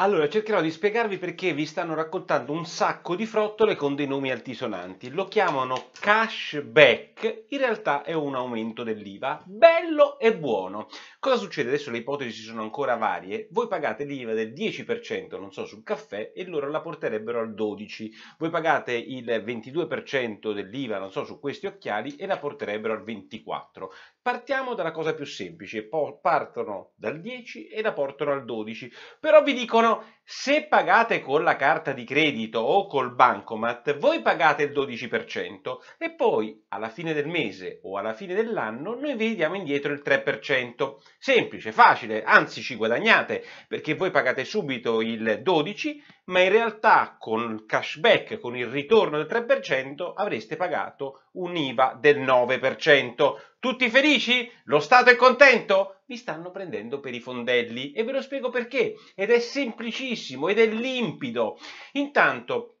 Allora, cercherò di spiegarvi perché vi stanno raccontando un sacco di frottole con dei nomi altisonanti. Lo chiamano cashback, in realtà è un aumento dell'IVA. Bello e buono. Cosa succede? Adesso le ipotesi sono ancora varie. Voi pagate l'IVA del 10%, non so, sul caffè e loro la porterebbero al 12%. Voi pagate il 22% dell'IVA, non so, su questi occhiali e la porterebbero al 24%. Partiamo dalla cosa più semplice, partono dal 10 e la portano al 12. Però vi dicono know Se pagate con la carta di credito o col bancomat, voi pagate il 12% e poi alla fine del mese o alla fine dell'anno noi vi diamo indietro il 3%. Semplice, facile, anzi ci guadagnate perché voi pagate subito il 12%, ma in realtà con il cashback, con il ritorno del 3%, avreste pagato un'IVA del 9%. Tutti felici? Lo Stato è contento? Vi stanno prendendo per i fondelli e ve lo spiego perché ed è semplicissimo bassissimo ed è limpido. Intanto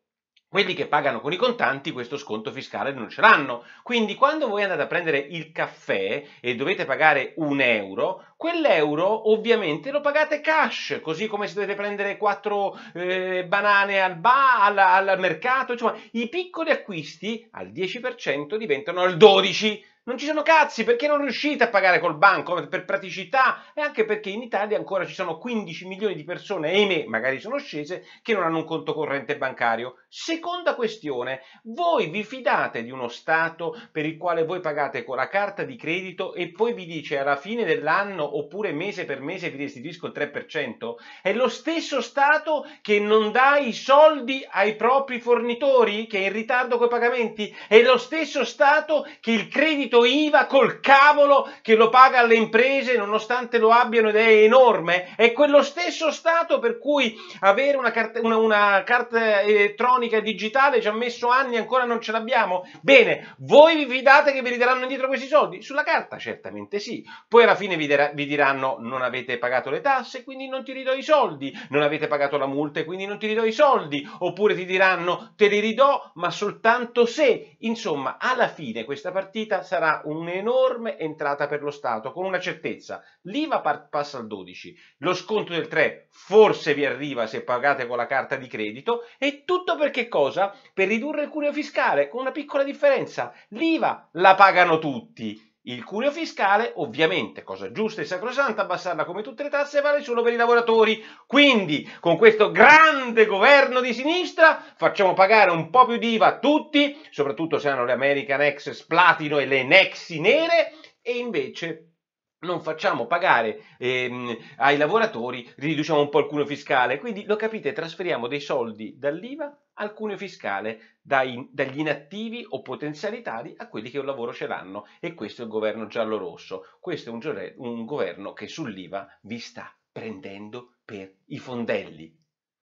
quelli che pagano con i contanti questo sconto fiscale non ce l'hanno. Quindi quando voi andate a prendere il caffè e dovete pagare un euro, quell'euro ovviamente lo pagate cash, così come se dovete prendere quattro eh, banane al, ba, al, al mercato, insomma, i piccoli acquisti al 10% diventano al 12%. Non ci sono cazzi perché non riuscite a pagare col banco per praticità e anche perché in Italia ancora ci sono 15 milioni di persone, ahimè, magari sono scese, che non hanno un conto corrente bancario. Seconda questione, voi vi fidate di uno Stato per il quale voi pagate con la carta di credito e poi vi dice alla fine dell'anno oppure mese per mese ti restituisco il 3%? È lo stesso Stato che non dà i soldi ai propri fornitori, che è in ritardo coi pagamenti? È lo stesso Stato che il credito IVA col cavolo che lo paga alle imprese nonostante lo abbiano ed è enorme? È quello stesso Stato per cui avere una carta, una, una carta elettronica digitale ci ha messo anni e ancora non ce l'abbiamo? Bene, voi vi fidate che vi ridaranno indietro questi soldi? Sulla carta certamente sì, poi alla fine vi, vi diranno non avete pagato le tasse, quindi non ti ridò i soldi, non avete pagato la multa, quindi non ti ridò i soldi, oppure ti diranno te li ridò, ma soltanto se. Insomma, alla fine questa partita sarà un'enorme entrata per lo Stato, con una certezza. L'IVA passa al 12, lo sconto del 3 forse vi arriva se pagate con la carta di credito, e tutto per che cosa? Per ridurre il cuneo fiscale, con una piccola differenza. L'IVA la pagano tutti il cuneo fiscale, ovviamente, cosa giusta e sacrosanta, abbassarla come tutte le tasse vale solo per i lavoratori. Quindi, con questo grande governo di sinistra, facciamo pagare un po' più di IVA a tutti, soprattutto se hanno le American Access Platino e le Nexi nere, e invece non facciamo pagare ehm, ai lavoratori, riduciamo un po' il cuneo fiscale. Quindi lo capite, trasferiamo dei soldi dall'IVA al cuneo fiscale, dai, dagli inattivi o potenzialitari a quelli che un lavoro ce l'hanno. E questo è il governo giallo-rosso. Questo è un, un governo che sull'IVA vi sta prendendo per i fondelli.